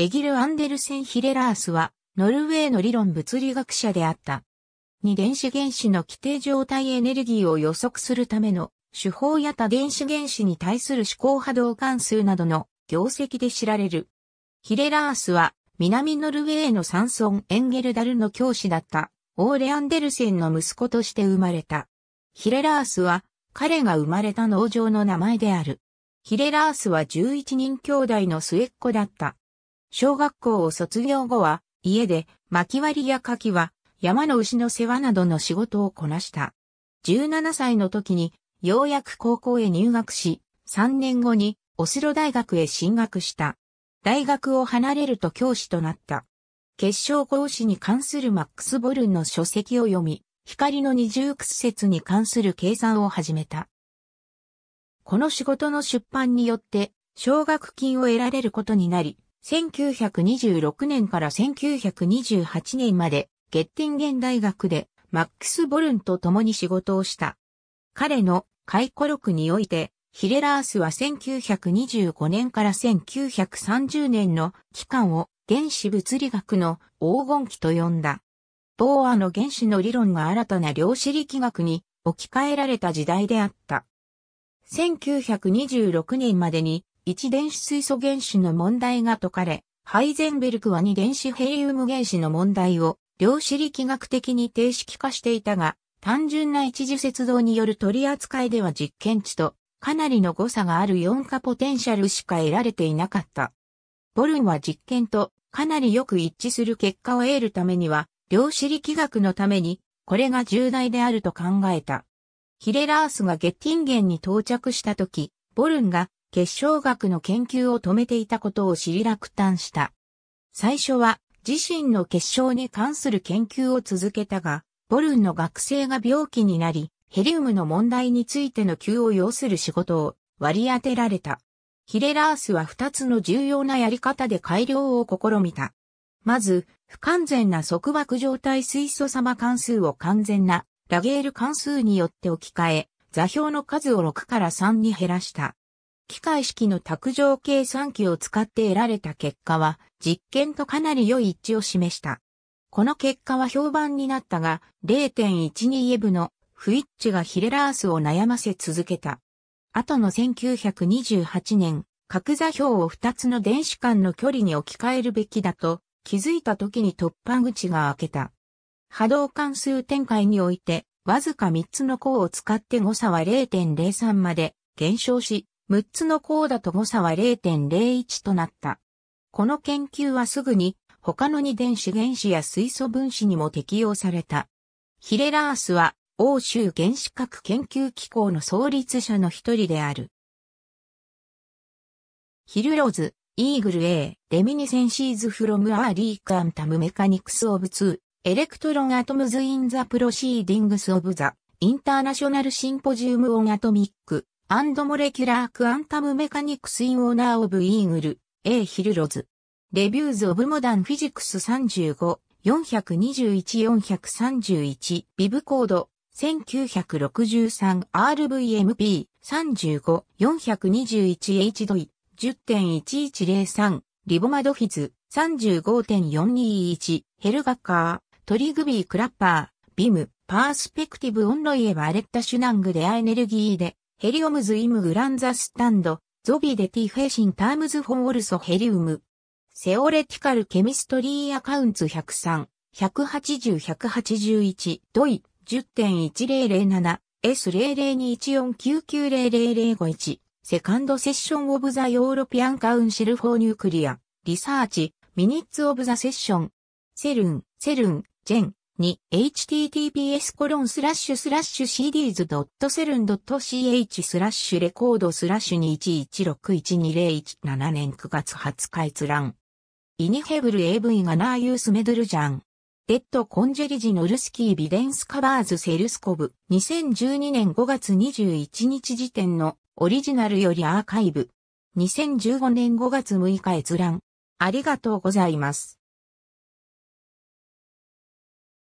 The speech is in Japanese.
エギル・アンデルセン・ヒレラースは、ノルウェーの理論物理学者であった。二電子原子の規定状態エネルギーを予測するための手法や多電子原子に対する思考波動関数などの業績で知られる。ヒレラースは南ノルウェーのサンソン・エンゲルダルの教師だったオーレ・アンデルセンの息子として生まれた。ヒレラースは彼が生まれた農場の名前である。ヒレラースは11人兄弟の末っ子だった。小学校を卒業後は、家で薪割りや柿は山の牛の世話などの仕事をこなした。17歳の時に、ようやく高校へ入学し、3年後にオスロ大学へ進学した。大学を離れると教師となった。結晶講子に関するマックス・ボルンの書籍を読み、光の二重屈折に関する計算を始めた。この仕事の出版によって、奨学金を得られることになり、1926年から1928年まで、ゲッティンゲン大学で、マックス・ボルンと共に仕事をした。彼の回顧録において、ヒレラースは1925年から1930年の期間を原子物理学の黄金期と呼んだ。ボーアの原子の理論が新たな量子力学に置き換えられた時代であった。1926年までに1電子水素原子の問題が解かれ、ハイゼンベルクは2電子ヘイウム原子の問題を量子力学的に定式化していたが、単純な一次接動による取り扱いでは実験値とかなりの誤差がある4化ポテンシャルしか得られていなかった。ボルンは実験とかなりよく一致する結果を得るためには、量子力学のために、これが重大であると考えた。ヒレラースがゲッティンゲンに到着した時、ボルンが結晶学の研究を止めていたことを知り落胆した。最初は自身の結晶に関する研究を続けたが、ボルンの学生が病気になり、ヘリウムの問題についての急を要する仕事を割り当てられた。ヒレラースは2つの重要なやり方で改良を試みた。まず、不完全な束縛状態水素様関数を完全なラゲール関数によって置き換え、座標の数を6から3に減らした。機械式の卓上計算機を使って得られた結果は、実験とかなり良い一致を示した。この結果は評判になったが、0.12エブの不一致がヒレラースを悩ませ続けた。後の1928年、角座標を2つの電子間の距離に置き換えるべきだと、気づいた時に突破口が開けた。波動関数展開において、わずか3つの項を使って誤差は0.03まで減少し、6つの項だと誤差は0.01となった。この研究はすぐに他の二電子原子や水素分子にも適用された。ヒレラースは欧州原子核研究機構の創立者の一人である。ヒルローズ、イーグル A、レミニセンシーズフロムアーリークアンタムメカニクスオブツー、エレクトロンアトムズインザプロシーディングスオブザ、インターナショナルシンポジウムオンアトミック、アンドモレキュラークアンタムメカニクスインオーナーオブイーグル、A ヒルロズ。レビューズオブモダンフィジクス35、421-431、ビブコード、1963RVMP35、4 2 1 h d イ。i 10.1103、リボマドフィズ、35.421、ヘルガッカー、トリグビークラッパー、ビム、パースペクティブオンロイエバーレッタシュナングでアエネルギーで、ヘリオムズイムグランザスタンド、ゾビデティフェシンタームズフォンオルソヘリウム。セオレティカルケミストリーアカウンツ103、180-181、ドイ、10.1007、S0021499000051、セカンドセッションオブザヨーロピアンカウンシルフォーニュークリア、リサーチ、ミニッツオブザセッション、セルン、セルン、ジェン、に https コロンスラッシュスラッシュ cds.seln.ch スラッシュレコードスラッシュ211612017年9月20日閲覧。イニヘブル AV がナーユースメドルジャン。デッドコンジェリジノルスキービデンスカバーズセルスコブ。2012年5月21日時点のオリジナルよりアーカイブ。2015年5月6日閲覧。ありがとうございます。